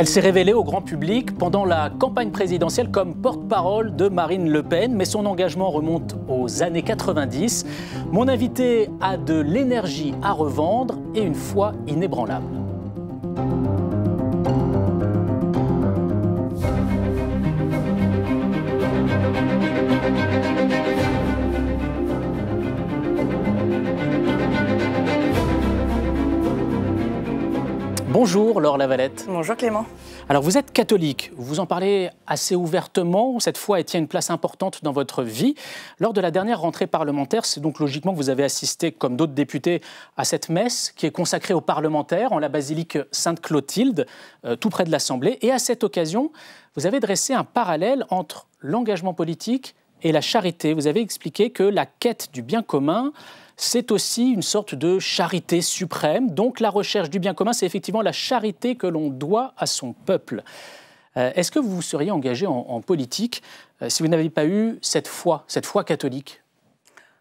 Elle s'est révélée au grand public pendant la campagne présidentielle comme porte-parole de Marine Le Pen, mais son engagement remonte aux années 90. Mon invité a de l'énergie à revendre et une foi inébranlable. Bonjour Laure Lavalette. Bonjour Clément. Alors vous êtes catholique, vous en parlez assez ouvertement, cette foi tient une place importante dans votre vie. Lors de la dernière rentrée parlementaire, c'est donc logiquement que vous avez assisté, comme d'autres députés, à cette messe qui est consacrée aux parlementaires en la basilique Sainte-Clotilde, euh, tout près de l'Assemblée. Et à cette occasion, vous avez dressé un parallèle entre l'engagement politique et la charité. Vous avez expliqué que la quête du bien commun, c'est aussi une sorte de charité suprême. Donc la recherche du bien commun, c'est effectivement la charité que l'on doit à son peuple. Euh, est-ce que vous vous seriez engagé en, politique euh, si vous n'aviez pas eu cette foi, cette foi catholique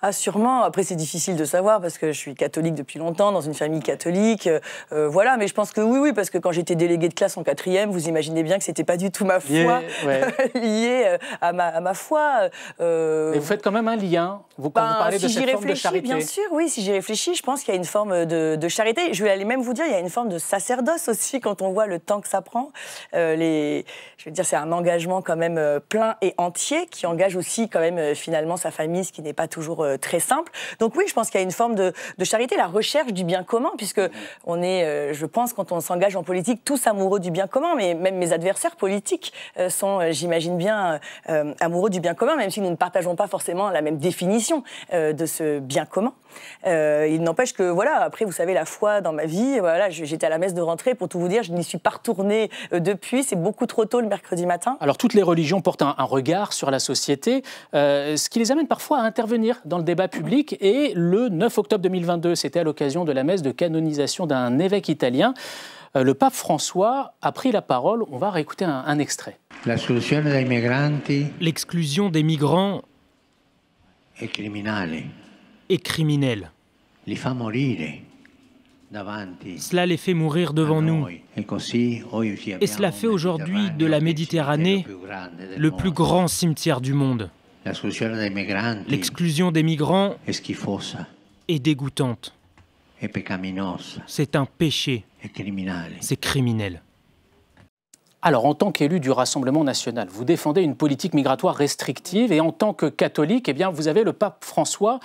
ah, sûrement. Après, c'est difficile de savoir parce que je suis catholique depuis longtemps, dans une famille catholique. Euh, euh, voilà, mais je pense que oui, oui, parce que quand j'étais déléguée de classe en quatrième, vous imaginez bien que c'était pas du tout ma foi liée euh, à ma, foi. Et vous faites quand même un lien. Vous, quand vous ben, parlez de cette forme de charité. Bien sûr, oui. Si j'y réfléchis, je pense qu'il y a une forme de, charité. Je vais aller même vous dire, il y a une forme de sacerdoce aussi quand on voit le temps que ça prend. les, je veux dire, c'est un engagement quand même plein et entier qui engage aussi quand même finalement sa famille, ce qui n'est pas toujours euh, très simple. Donc oui, je pense qu'il y a une forme de, charité, la recherche du bien commun, puisque mm-hmm. on est, euh, je pense, quand on s'engage en politique, tous amoureux du bien commun, mais même mes adversaires politiques euh, sont, j'imagine bien, amoureux du bien commun, même si nous ne partageons pas forcément la même définition de ce bien commun. il n'empêche que, voilà, après, vous savez, la foi dans ma vie, voilà, j'étais à la messe de rentrée, pour tout vous dire, je n'y suis pas retournée depuis, c'est beaucoup trop tôt le mercredi matin. Alors toutes les religions portent un, regard sur la société, ce qui les amène parfois à intervenir dans le débat public. Et le 9 octobre 2022, c'était à l'occasion de la messe de canonisation d'un évêque italien, euh, le pape François a pris la parole. On va réécouter un, un extrait. L'exclusion des migrants est criminelle. Cela les fait mourir devant nous. E et cela fait aujourd'hui de la Méditerranée le plus grand cimetière du monde. L'exclusion des migrants est dégoûtante. C'est un péché. C'est criminel. Alors, en tant qu'élu du Rassemblement national, vous défendez une politique migratoire restrictive et en tant que catholique, eh bien, vous avez le pape François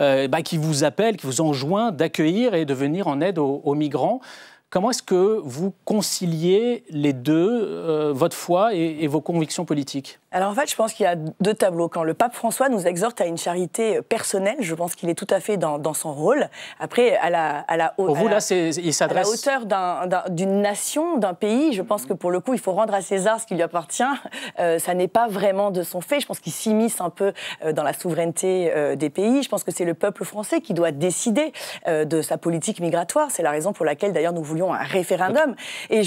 euh, bah, qui vous appelle, qui vous enjoint d'accueillir et de venir en aide aux migrants. Comment est-ce que vous conciliez les deux, euh, votre foi et, vos convictions politiques Alors en fait, je pense qu'il y a deux tableaux. Quand le pape François nous exhorte à une charité euh, personnelle, je pense qu'il est tout à fait dans, son rôle. Après, à la, la, hauteur d'une nation, d'un pays, je pense que pour le coup, il faut rendre à César ce qui lui appartient. Euh, ça n'est pas vraiment de son fait. Je pense qu'il s'immisce un peu dans la souveraineté des pays. Je pense que c'est le peuple français qui doit décider de sa politique migratoire. C'est la raison pour laquelle, d'ailleurs, nous voulions un référendum. Et euh,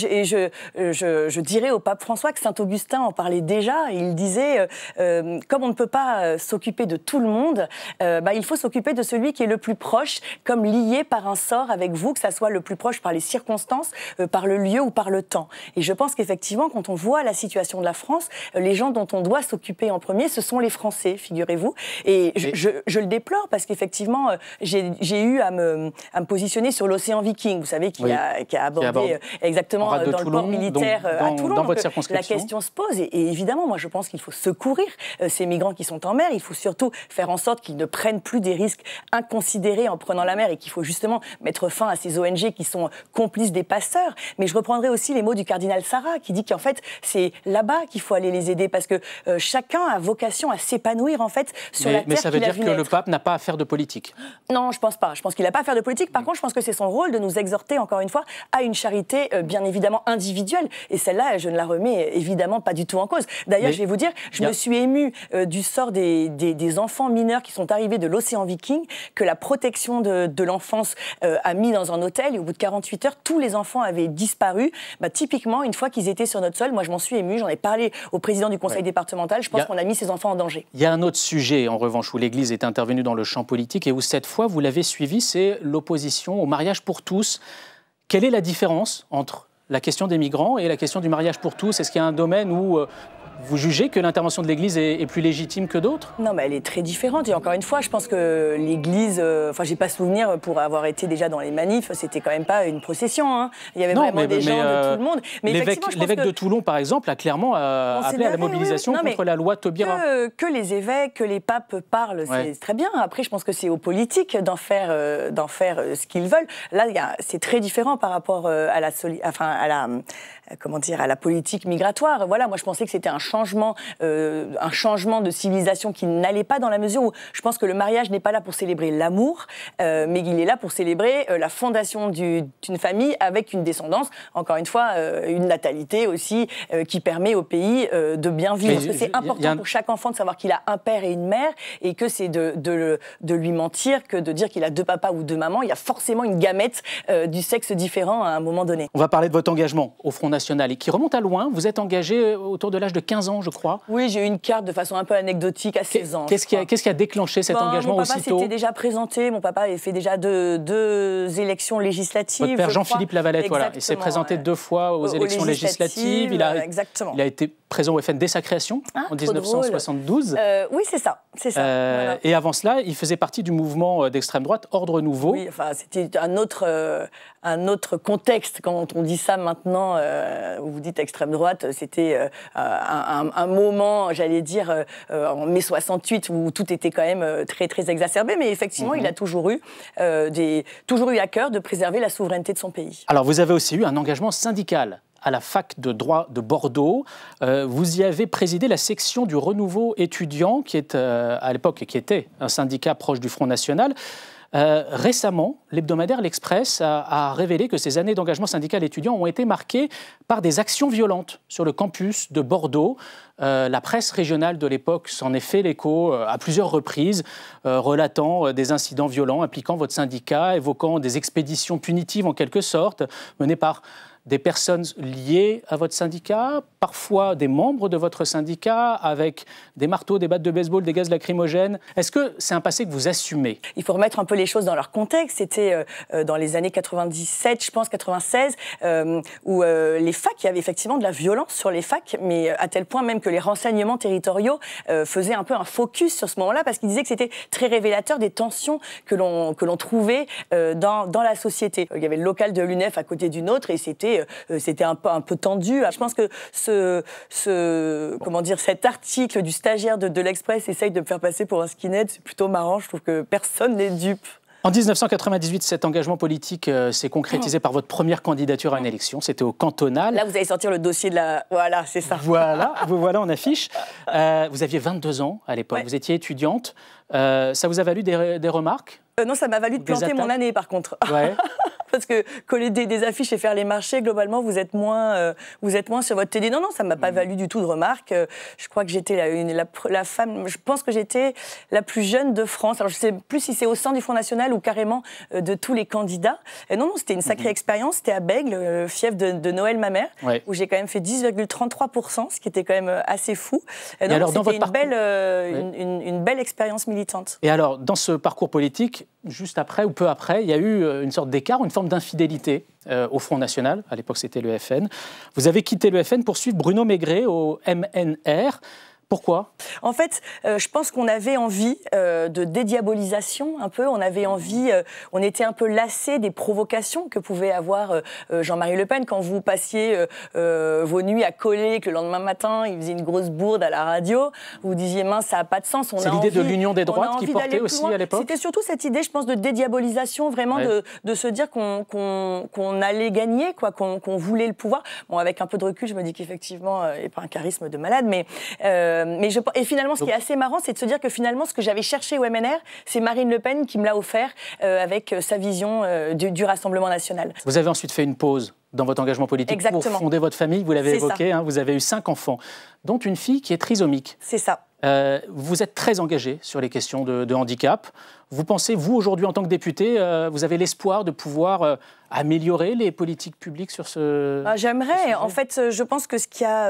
je, je, dirais au pape François que saint Augustin en parlait déjà. Il disait, euh, euh, comme on ne peut pas s'occuper de tout le monde, bah, il faut s'occuper de celui qui est le plus proche, comme lié par un sort avec vous, que ça soit le plus proche par les circonstances, par le lieu ou par le temps. Et je pense qu'effectivement, quand on voit la situation de la France, les gens dont on doit s'occuper en premier, ce sont les Français, figurez-vous. Et je, je, le déplore parce qu'effectivement, j'ai eu à me, à me, positionner sur l'océan Viking. Vous savez qu'il y a qui a abordé euh, exactement euh, dans le port militaire euh, dans, à Toulon. Dans votre circonscription. La question se pose et, évidemment, moi je pense qu'il faut secourir ces migrants qui sont en mer. Il faut surtout faire en sorte qu'ils ne prennent plus des risques inconsidérés en prenant la mer et qu'il faut justement mettre fin à ces ONG qui sont complices des passeurs. Mais je reprendrai aussi les mots du cardinal Sarah qui dit qu'en fait c'est là-bas qu'il faut aller les aider parce que chacun a vocation à s'épanouir en fait sur la terre. Mais ça veut dire que le pape n'a pas à faire de politique. Non, je pense pas. Je pense qu'il n'a pas à faire de politique. Par mm. contre, je pense que c'est son rôle de nous exhorter encore une fois à une charité, euh, bien évidemment, individuelle. Et celle-là, je ne la remets évidemment pas du tout en cause. D'ailleurs, je vais vous dire, je me suis émue euh, du sort des, des, enfants mineurs qui sont arrivés de l'océan Viking, que la protection de, de l'enfance euh, a mis dans un hôtel. Et au bout de 48 heures, tous les enfants avaient disparu. Bah, typiquement, une fois qu'ils étaient sur notre sol, moi, je m'en suis émue. J'en ai parlé au président du conseil départemental. Je pense qu'on a mis ces enfants en danger. Il y a un autre sujet, en revanche, où l'Église est intervenue dans le champ politique et où cette fois, vous l'avez suivi, c'est l'opposition au mariage pour tous. Quelle est la différence entre la question des migrants et la question du mariage pour tous Est-ce qu'il y a un domaine où euh, vous jugez que l'intervention de l'Église est, plus légitime que d'autres Non, mais elle est très différente. Et encore une fois, je pense que l'Église, euh, enfin, j'ai pas souvenir pour avoir été déjà dans les manifs, c'était quand même pas une procession. Hein. Il y avait vraiment des gens de euh, tout le monde. Mais l'évêque de Toulon, par exemple, a clairement euh, appelé à la mobilisation contre la loi Taubira. Que, que, les évêques, que les papes parlent, c'est très bien. Après, je pense que c'est aux politiques d'en faire, d'en faire ce qu'ils veulent. Là, c'est très différent par rapport à la, enfin, à la, euh, comment dire, à la politique migratoire. Voilà, moi je pensais que c'était un changement, euh, un changement de civilisation qui n'allait pas dans la mesure où je pense que le mariage n'est pas là pour célébrer l'amour, euh, mais il est là pour célébrer la fondation d'une famille avec une descendance, encore une fois, une natalité aussi qui permet au pays de bien vivre. Parce que C'est important pour chaque enfant de savoir qu'il a un père et une mère et que c'est de, de, lui mentir que de dire qu'il a deux papas ou deux mamans. Il y a forcément une gamète du sexe différent à un moment donné. On va parler de votre engagement au Front et qui remonte à loin. Vous êtes engagé euh, autour de l'âge de 15 ans, je crois. Oui, j'ai eu une carte de façon un peu anecdotique à 16 ans. Qu'est-ce qui, a déclenché cet engagement aussi Mon papa s'était déjà présenté. Mon papa avait fait déjà deux, élections législatives. Votre père Jean-Philippe Lavalette, voilà. Il s'est présenté deux fois aux, élections législatives. Euh, exactement. il a été présent au FN dès sa création, ah, en 1972. Euh, oui, c'est ça. ça. Euh, et avant cela, il faisait partie du mouvement euh, d'extrême droite Ordre Nouveau. Oui, c'était un autre, un autre contexte. Quand on dit ça maintenant, vous dites extrême droite, c'était un, moment, j'allais dire, en mai 68, où tout était quand même très, très exacerbé. Mais effectivement, il mhm. a toujours eu, des, toujours eu à cœur de préserver la souveraineté de son pays. Alors, vous avez aussi eu un engagement syndical à la fac de droit de Bordeaux. Euh, vous y avez présidé la section du renouveau étudiant, qui est euh, à l'époque qui était un syndicat proche du Front National. Euh, récemment, l'hebdomadaire L'Express a, révélé que ces années d'engagement syndical étudiant ont été marquées par des actions violentes sur le campus de Bordeaux. la presse régionale de l'époque s'en est fait l'écho à plusieurs reprises, relatant des incidents violents impliquant votre syndicat, évoquant des expéditions punitives en quelque sorte, menées par des personnes liées à votre syndicat, parfois des membres de votre syndicat, avec des marteaux, des battes de baseball, des gaz lacrymogènes. Est-ce que c'est un passé que vous assumez Il faut remettre un peu les choses dans leur contexte. C'était euh, euh, dans les années 97, je pense, 96, euh, où les facs, il y avait effectivement de la violence sur les facs, mais à tel point même que les renseignements territoriaux faisaient un peu un focus sur ce moment-là, parce qu'ils disaient que c'était très révélateur des tensions que l'on trouvait dans, dans la société. Il y avait le local de l'UNEF à côté d'une autre, et c'était euh, c'était un peu, un peu tendu. Ah, je pense que ce, ce comment dire, cet article du stagiaire de, l'Express essaye de me faire passer pour un skinhead. C'est plutôt marrant. Je trouve que personne n'est dupe. En 1998, cet engagement politique euh, s'est concrétisé par votre première candidature à une élection. C'était au cantonal. Là, vous allez sortir le dossier de la. Voilà, c'est ça. Voilà, vous voilà en affiche. Euh, vous aviez 22 ans à l'époque. Vous étiez étudiante. ça vous a valu des, des remarques Non, ça m'a valu de planter mon année, par contre. Ouais. parce que coller des, affiches et faire les marchés, globalement, vous êtes moins, euh, vous êtes moins sur votre télé. Non, non, ça m'a pas mm. valu du tout de remarques. Euh, je crois que j'étais la, la, femme, je pense que j'étais la plus jeune de France. Alors, je sais plus si c'est au sein du Front National ou carrément euh, de tous les candidats. Et non, non, c'était une sacrée mm-hmm. expérience. C'était à Bègle, fief de, Noël, ma mère, où j'ai quand même fait 10,33%, ce qui était quand même assez fou. Et, donc, c'était une, belle, une belle expérience militante. Et alors, dans ce parcours politique, juste après ou peu après, il y a eu euh, une sorte d'écart, une forme d'infidélité euh, au Front National. À l'époque, c'était le FN. Vous avez quitté le FN pour suivre Bruno Maigret au MNR. Pourquoi En fait, euh, je pense qu'on avait envie euh, de dédiabolisation un peu. On avait envie, euh, on était un peu lassé des provocations que pouvait avoir Jean-Marie Le Pen quand vous passiez vos nuits à coller, que le lendemain matin il faisait une grosse bourde à la radio. Vous disiez mince, ça n'a pas de sens. C'est l'idée de l'union des droites qui portait aussi à l'époque. C'était surtout cette idée, je pense, de dédiabolisation, vraiment de, se dire qu'on allait gagner, quoi, qu'on voulait le pouvoir. Bon, avec un peu de recul, je me dis qu'effectivement, il a pas un charisme de malade, mais euh, et finalement, ce qui est assez marrant, c'est de se dire que finalement, ce que j'avais cherché au MNR, c'est Marine Le Pen qui me l'a offert euh, avec euh, sa vision du Rassemblement national. Vous avez ensuite fait une pause dans votre engagement politique pour fonder votre famille. Vous l'avez évoqué, hein, vous avez eu cinq enfants, dont une fille qui est trisomique. C'est ça. Euh, vous êtes très engagé sur les questions de, handicap. Vous pensez, vous, aujourd'hui, en tant que député, euh, vous avez l'espoir de pouvoir euh, améliorer les politiques publiques sur ce. Ah, j'aimerais. En fait, je pense que ce qui a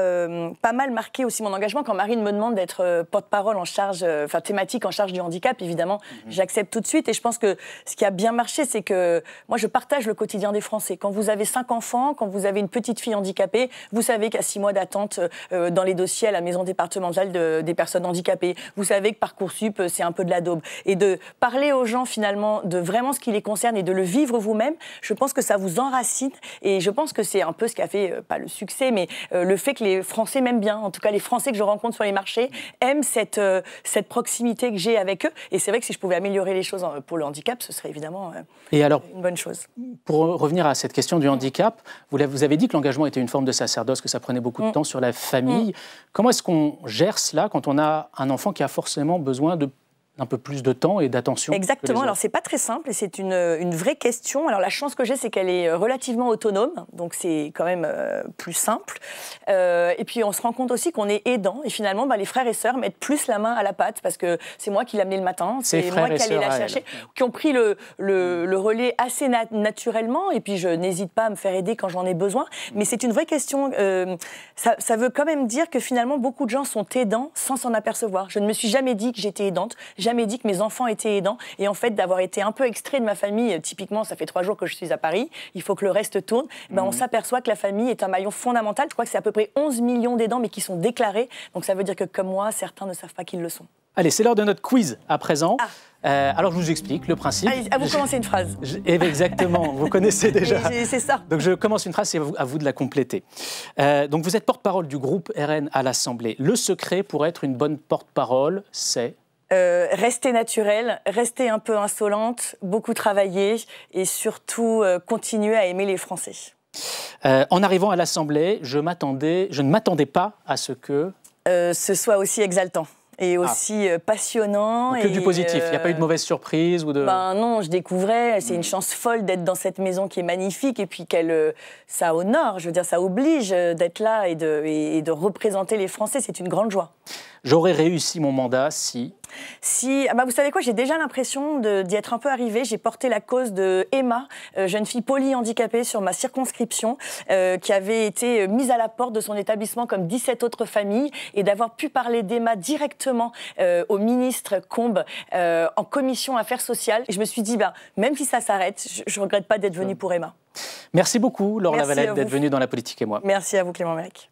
pas mal marqué aussi mon engagement, quand Marine me demande d'être porte-parole en charge, enfin thématique en charge du handicap, évidemment, mhm. j'accepte tout de suite. Et je pense que ce qui a bien marché, c'est que moi, je partage le quotidien des Français. Quand vous avez cinq enfants, quand vous avez une petite fille handicapée, vous savez qu'à six mois d'attente euh, dans les dossiers à la maison départementale des personnes handicapées, vous savez que Parcoursup, euh, c'est un peu de la daube. Et de parler aux gens finalement de vraiment ce qui les concerne et de le vivre vous-même, je pense que ça vous enracine et je pense que c'est un peu ce qui a fait, euh, pas le succès, mais le fait que les Français m'aiment bien, en tout cas les Français que je rencontre sur les marchés, aiment cette, cette proximité que j'ai avec eux. Et c'est vrai que si je pouvais améliorer les choses pour le handicap, ce serait évidemment une bonne chose. Pour revenir à cette question du handicap, vous avez dit que l'engagement était une forme de sacerdoce, que ça prenait beaucoup de mm. temps sur la famille. Mm. Comment est-ce qu'on gère cela quand on a un enfant qui a forcément besoin de un peu plus de temps et d'attention. Exactement, alors c'est pas très simple et c'est une, une, vraie question. Alors la chance que j'ai, c'est qu'elle est relativement autonome, donc c'est quand même euh, plus simple. Euh, et puis on se rend compte aussi qu'on est aidant et finalement bah, les frères et sœurs mettent plus la main à la pâte parce que c'est moi qui l'ai le matin, c'est moi qui allais la chercher, qui ont pris le, le, mm. relais assez naturellement et puis je n'hésite pas à me faire aider quand j'en ai besoin. Mm. Mais c'est une vraie question. Euh, ça, ça veut quand même dire que finalement beaucoup de gens sont aidants sans s'en apercevoir. Je ne me suis jamais dit que j'étais aidante jamais dit que mes enfants étaient aidants. Et en fait, d'avoir été un peu extrait de ma famille, euh, typiquement, ça fait trois jours que je suis à Paris, il faut que le reste tourne, ben, on mhm. s'aperçoit que la famille est un maillon fondamental. Je crois que c'est à peu près 11 millions d'aidants, mais qui sont déclarés. Donc ça veut dire que, comme moi, certains ne savent pas qu'ils le sont. Allez, c'est l'heure de notre quiz à présent. Ah. Euh, alors, je vous explique le principe. Allez, à vous commencez une phrase. Eh ben, exactement, vous connaissez déjà. C'est ça. Donc, je commence une phrase, c'est à vous de la compléter. Euh, donc, vous êtes porte-parole du groupe RN à l'Assemblée. Le secret pour être une bonne porte-parole, c'est euh, rester naturelle, rester un peu insolente, beaucoup travailler et surtout euh, continuer à aimer les Français. Euh, en arrivant à l'Assemblée, je, je ne m'attendais pas à ce que... ce soit aussi exaltant et ah. aussi passionnant. que du positif, il n'y a pas eu de mauvaise surprise ou de... Ben non, je découvrais, c'est une mm. chance folle d'être dans cette maison qui est magnifique et puis qu'elle, ça honore, je veux dire, ça oblige d'être là et et de représenter les Français, c'est une grande joie. J'aurais réussi mon mandat si. Si, ah bah vous savez quoi, j'ai déjà l'impression d'y être un peu arrivée. J'ai porté la cause de Emma, euh, jeune fille polyhandicapée sur ma circonscription, euh, qui avait été euh, mise à la porte de son établissement comme 17 autres familles, et d'avoir pu parler d'Emma directement au ministre Combes en commission affaires sociales. Et je me suis dit, bah, même si ça s'arrête, je ne regrette pas d'être venue pour Emma. Merci beaucoup, Laure Lavalette, d'être venue dans La Politique et moi. Merci à vous, Clément Meric.